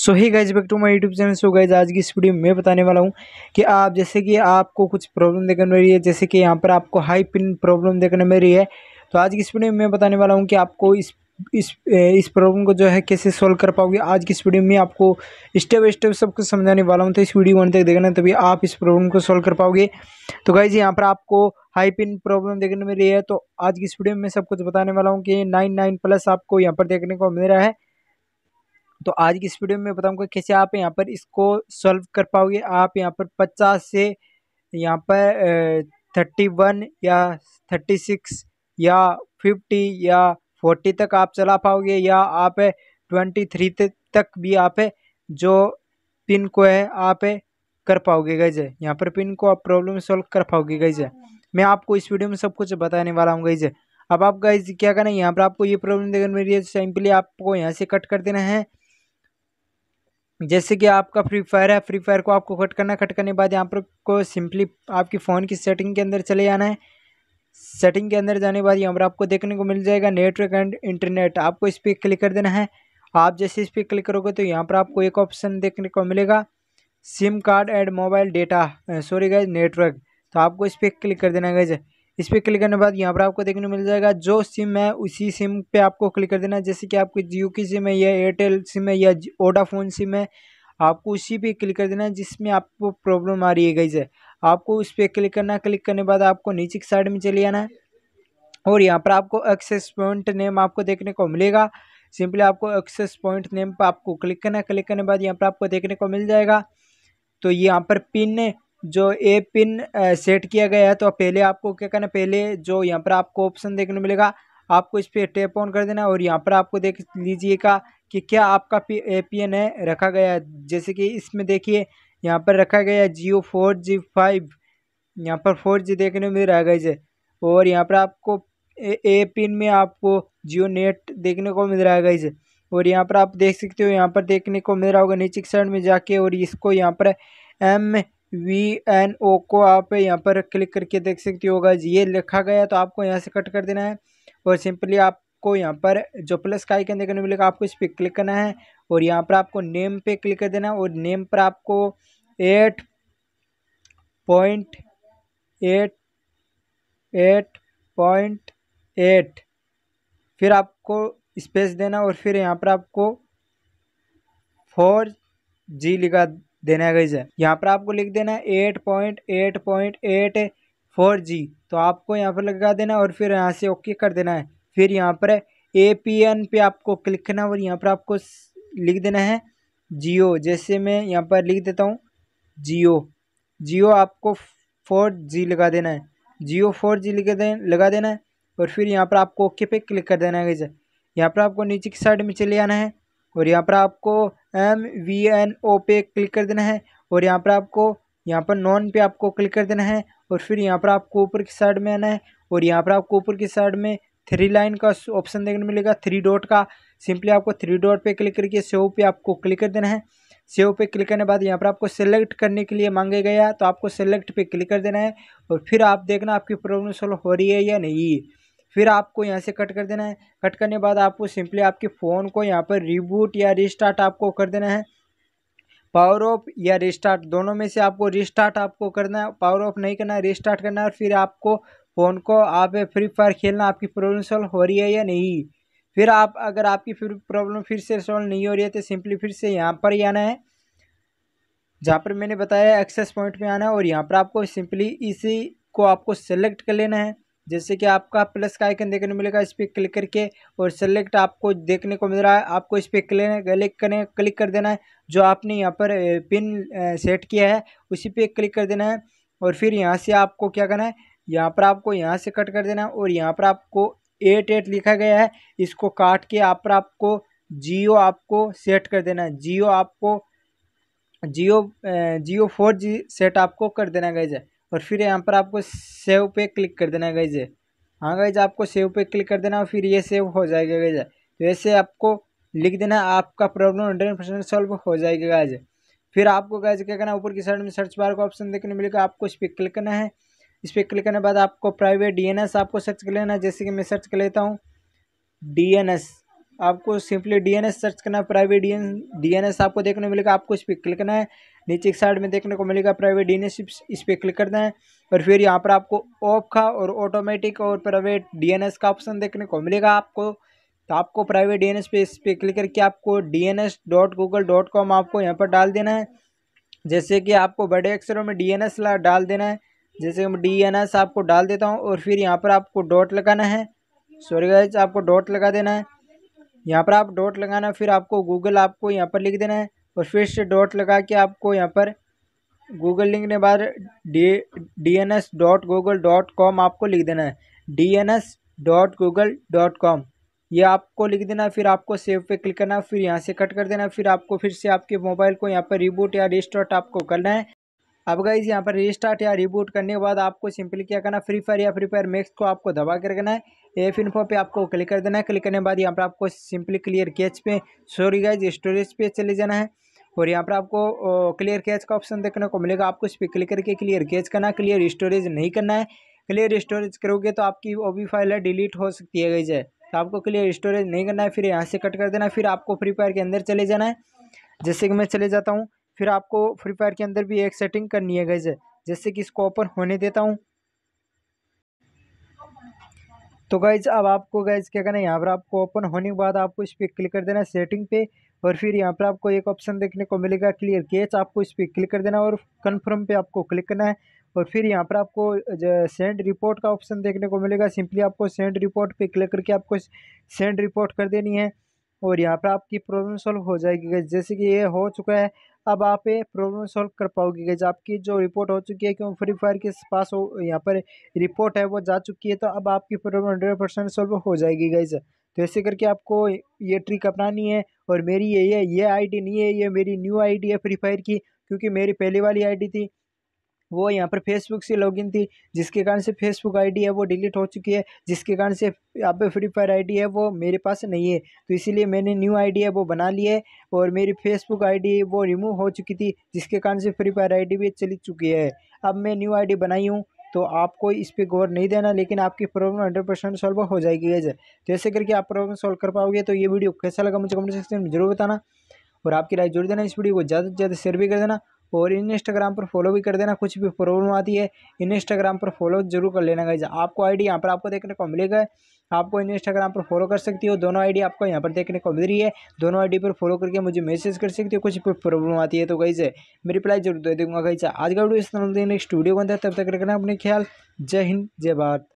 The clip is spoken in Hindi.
so hi guys back to my YouTube channel so guys आज की इस वीडियो में बताने वाला हूँ कि आप जैसे कि आपको कुछ प्रॉब्लम देखने मिल रही है जैसे कि यहाँ पर आपको हाई पिन प्रॉब्लम देखने मिल रही है तो आज की इस वीडियो में मैं बताने वाला हूँ कि आपको इस इस इस प्रॉब्लम को जो है कैसे सॉल्व कर पाओगे आज की इस वीडियो में आपको स्टेप बाई स्टेप सब कुछ समझाने वाला हूँ तो इस वीडियो को अंत तक देखना तभी आप इस प्रॉब्लम को सॉल्व कर पाओगे तो गाइज यहाँ पर आपको हाई पिन प्रॉब्लम देखने में रही है तो आज की इस वीडियो में सब कुछ बताने वाला हूँ कि नाइन नाइन प्लस आपको यहाँ पर देखने को मिल रहा है तो आज की इस वीडियो में बताऊंगा कैसे आप यहाँ पर इसको सॉल्व कर पाओगे आप यहाँ पर पचास से यहाँ पर थर्टी वन या थर्टी सिक्स या फिफ्टी या फोर्टी तक आप चला पाओगे या आप ट्वेंटी थ्री तक भी आप जो पिन को है आप कर पाओगे गई जे यहाँ पर पिन को आप प्रॉब्लम सॉल्व कर पाओगे जे मैं आपको इस वीडियो में सब कुछ बताने वाला हूँ गई जे अब आप गाइज क्या करना है यहाँ पर आपको ये प्रॉब्लम देकर है सिंपली आपको यहाँ से कट कर देना है जैसे कि आपका फ्री फायर है फ्री फायर को आपको कट करना कट करने के बाद यहाँ पर को सिंपली आपकी फ़ोन की सेटिंग के अंदर चले जाना है सेटिंग के अंदर जाने के बाद यहाँ पर आपको देखने को मिल जाएगा नेटवर्क एंड इंटरनेट आपको इस पर क्लिक कर देना है आप जैसे इस पर क्लिक करोगे तो यहाँ पर आपको एक ऑप्शन देखने को मिलेगा SIM card and mobile data sorry गए नेटवर्क तो आपको इस पर क्लिक कर देना गैज इस पर क्लिक करने के बाद यहाँ पर आपको देखने को मिल जाएगा जो सिम है उसी सिम पे आपको क्लिक कर देना है जैसे कि आपकी जियो की सिम है या एयरटेल सिम है या ओडाफोन सिम है आपको उसी पे क्लिक कर देना है जिसमें आपको प्रॉब्लम आ रही है गई से आपको उस पर क्लिक करना है क्लिक करने के बाद आपको नीचे की साइड में चले आना है और यहाँ पर आपको एक्सेस पॉइंट नेम आपको देखने को मिलेगा सिंपली आपको एक्सेस पॉइंट नेम पर आपको क्लिक करना है क्लिक करने के बाद यहाँ पर आपको देखने को मिल जाएगा तो यहाँ पर पिन जो ए पिन सेट किया गया है तो पहले आपको क्या करना है पहले जो यहाँ पर आपको ऑप्शन देखने मिलेगा आपको इस पर टैप ऑन कर देना और यहाँ पर आपको देख लीजिएगा कि क्या आपका ए पी एन है रखा गया है जैसे कि इसमें देखिए यहाँ पर रखा गया है जियो फोर जी फाइव यहाँ पर फोर जी देखने को मिल रहा है गई और यहाँ पर आपको ए पिन में आपको जियो नेट देखने को मिल रहा है गई और यहाँ पर आप देख सकते हो यहाँ पर देखने को मिल रहा होगा नीचे साइड में जाके और इसको यहाँ पर एम वी एन ओ को आप यहाँ पर क्लिक करके देख सकते हो होगा ये लिखा गया तो आपको यहाँ से कट कर देना है और सिंपली आपको यहाँ पर जो प्लस का आइकन देखने मिलेगा आपको इस पर क्लिक करना है और यहाँ पर आपको नेम पे क्लिक कर देना है और नेम पर आपको eight point eight eight point eight फिर आपको स्पेस देना और फिर यहाँ पर आपको फोर जी लिखा देना है गई यहाँ पर आपको लिख देना है eight point eight point eight four जी तो आपको यहाँ पर लगा देना और फिर यहाँ से ओके कर देना है फिर यहाँ पर ए पी एन पे आपको क्लिक करना और यहाँ पर आपको लिख देना है जियो जैसे मैं यहाँ पर लिख देता हूँ जियो जियो आपको फोर जी लगा देना है जियो फोर जी लिख दे लगा देना है और फिर यहाँ पर आपको ओके पे क्लिक कर देना है गई यहाँ पर आपको नीचे की साइड में चले आना है और यहाँ पर आपको एम वी एन ओ पे क्लिक कर देना है और यहाँ पर आपको यहाँ पर नॉन पे आपको क्लिक कर देना है और फिर यहाँ पर आपको ऊपर की साइड में आना है और यहाँ पर आपको ऊपर की साइड में थ्री लाइन का ऑप्शन देखने मिलेगा थ्री डॉट का सिंपली आपको थ्री डॉट पे क्लिक करके सेव पे आपको क्लिक कर देना है सेव पे क्लिक करने के बाद यहाँ पर आपको सेलेक्ट करने के लिए मांगे गया तो आपको सेलेक्ट पे क्लिक कर देना है और फिर आप देखना आपकी प्रॉब्लम सॉल्व हो रही है या नहीं फिर आपको यहाँ से कट कर देना है कट करने के बाद आपको सिंपली आपके फ़ोन को यहाँ पर रिबूट या रिस्टार्ट आपको कर देना है पावर ऑफ या रिस्टार्ट दोनों में से आपको रिस्टार्ट आपको करना है पावर ऑफ नहीं करना है रिस्टार्ट करना है और फिर आपको फ़ोन को आप फ्री फायर खेलना आपकी प्रॉब्लम सॉल्व हो रही है या नहीं फिर आप अगर आपकी फिर प्रॉब्लम फिर से सॉल्व नहीं हो रही है तो सिंपली फिर से यहाँ पर ही आना है जहाँ पर मैंने बताया एक्सेस पॉइंट में आना है और यहाँ पर आपको सिंपली इसी को आपको सेलेक्ट कर लेना है जैसे कि आपका प्लस का आइकन देखने को मिलेगा इस पर क्लिक करके और सेलेक्ट आपको देखने को मिल रहा है आपको इस पर क्लिक करें क्लिक कर देना है जो आपने यहाँ पर पिन सेट किया है उसी पर क्लिक कर देना है और फिर यहाँ से आपको क्या करना है यहाँ पर आपको यहाँ से कट कर देना है और यहाँ पर आपको एट एट लिखा गया है इसको काट के आप पर आपको जियो आपको सेट कर देना है जियो आपको जियो जियो फोर जी सेट आपको कर देना गया और फिर यहाँ पर आपको सेव पे क्लिक कर देना है गई हाँ गई आपको सेव पे क्लिक कर देना और फिर ये सेव हो जाएगा गई तो ऐसे आपको लिख देना आपका प्रॉब्लम हंड्रेड परसेंट सॉल्व हो जाएगा गाइज फिर आपको गाइज क्या करना ऊपर की साइड में सर्च बार का ऑप्शन देखने मिलेगा आपको इस पर क्लिक करना है इस पर क्लिक करने के बाद आपको प्राइवेट डी आपको सर्च कर लेना जैसे कि मैं सर्च कर लेता हूँ डी आपको सिंपली डी सर्च करना है प्राइवेट डी आपको देखने मिलेगा आपको इस पर क्लिक करना है नीचे की साइड में देखने को मिलेगा प्राइवेट डी इस पर क्लिक कर हैं और फिर यहाँ पर आपको ऑफ का और ऑटोमेटिक और प्राइवेट डी का ऑप्शन देखने को मिलेगा आपको तो आपको प्राइवेट डी एन एस पे इस पर क्लिक करके आपको dns.google.com आपको यहाँ पर डाल देना है जैसे कि आपको बड़े अक्षरों में dns डाल देना है जैसे मैं dns आपको डाल देता हूँ और फिर यहाँ पर आपको डॉट लगाना है सॉरी गाइज आपको डॉट लगा देना है यहाँ पर आप डॉट लगाना फिर आपको गूगल आपको यहाँ पर लिख देना है और फिर से डॉट लगा के आपको यहाँ पर गूगल लिंक ने बाद D D N S dot Google dot com आपको लिख देना है D N S dot Google dot com ये आपको लिख देना फिर आपको सेव पे क्लिक करना फिर यहाँ से कट कर देना फिर आपको फिर से आपके मोबाइल को यहाँ पर रिबूट या रिस्टार्ट आपको करना है अब गाइज यहाँ पर रिस्टार्ट या रिबूट करने के बाद आपको सिंपली क्या करना फ्री फायर या फ्री फायर मैक्स को आपको दबा कर रखना है एफ इन्फो पे आपको क्लिक कर देना है क्लिक करने के बाद यहाँ पर आपको सिंपली क्लियर कैच पे सॉरी गाइज स्टोरेज पे चले जाना है और यहाँ पर आपको क्लियर कैच का ऑप्शन देखने को मिलेगा आपको इस पर क्लिक करके क्लियर कैच करना क्लियर स्टोरेज नहीं करना है क्लियर स्टोरेज करोगे तो आपकी ओ फाइल है डिलीट हो सकती है गई है तो आपको क्लियर स्टोरेज नहीं करना है फिर यहाँ से कट कर देना फिर आपको फ्री फायर के अंदर चले जाना है जैसे कि मैं चले जाता हूँ फिर आपको फ्री फायर के अंदर भी एक सेटिंग करनी है गैज़ जैसे कि इसको ओपन होने देता हूँ तो गाइज अब आपको गाइज क्या करना है यहाँ पर आपको ओपन होने के बाद आपको इस पर क्लिक कर देना है सेटिंग पे और फिर यहाँ पर आपको एक ऑप्शन देखने को मिलेगा क्लियर कैच आपको इस पर क्लिक कर देना है और कन्फर्म पर आपको क्लिक करना है और फिर यहाँ पर आपको सेंड uh, रिपोर्ट का ऑप्शन देखने को मिलेगा सिंपली आपको सेंड रिपोर्ट पे क्लिक करके आपको सेंड रिपोर्ट कर देनी है और यहाँ पर आपकी प्रॉब्लम सॉल्व हो जाएगी जैसे कि ये हो चुका है अब आप ये प्रॉब्लम सॉल्व कर पाओगे गाइज आपकी जो रिपोर्ट हो चुकी है क्यों फ्री फायर के पास हो यहाँ पर रिपोर्ट है वो जा चुकी है तो अब आपकी प्रॉब्लम हंड्रेड परसेंट सॉल्व हो जाएगी गाइज तो ऐसे करके आपको ये ट्रिक अपनानी है और मेरी ये ये ये आईडी नहीं है ये मेरी न्यू आईडी है फ्री फायर की क्योंकि मेरी पहली वाली आईडी थी वो यहाँ पर फेसबुक से लॉगिन थी जिसके कारण से फेसबुक आईडी है वो डिलीट हो चुकी है जिसके कारण से यहाँ पे फ्री फायर आईडी है वो मेरे पास नहीं है तो इसीलिए मैंने न्यू आईडी है वो बना ली है और मेरी फेसबुक आईडी वो रिमूव हो चुकी थी जिसके कारण से फ्री फायर आई भी चली चुकी है अब मैं न्यू आई बनाई हूँ तो आपको इस पर गौर नहीं देना लेकिन आपकी प्रॉब्लम हंड्रेड परसेंट सॉल्व हो जाएगी गैज तो ऐसे करके आप प्रॉब्लम सॉल्व कर पाओगे तो ये वीडियो कैसा लगा मुझे कमेंट सेक्शन में जरूर बताना और आपकी राय जोड़ देना इस वीडियो को ज़्यादा से ज़्यादा शेयर भी कर देना और इन इंस्टाग्राम पर फॉलो भी कर देना कुछ भी प्रॉब्लम आती है इन इंस्टाग्राम पर फॉलो जरूर कर लेना गाइज आपको आईडी यहाँ पर आपको देखने को मिलेगा आपको इन इंस्टाग्राम पर फॉलो कर सकती हो दोनों आईडी आपको यहाँ पर देखने को मिल रही है दोनों आईडी पर फॉलो करके मुझे मैसेज कर सकती हो कुछ भी प्रॉब्लम आती है तो गाइज मैं रिप्लाई जरूर दे दूंगा गाइज आज का वीडियो इस तरह स्टूडियो वीडियो बनता है तब तक रखना अपने ख्याल जय हिंद जय भारत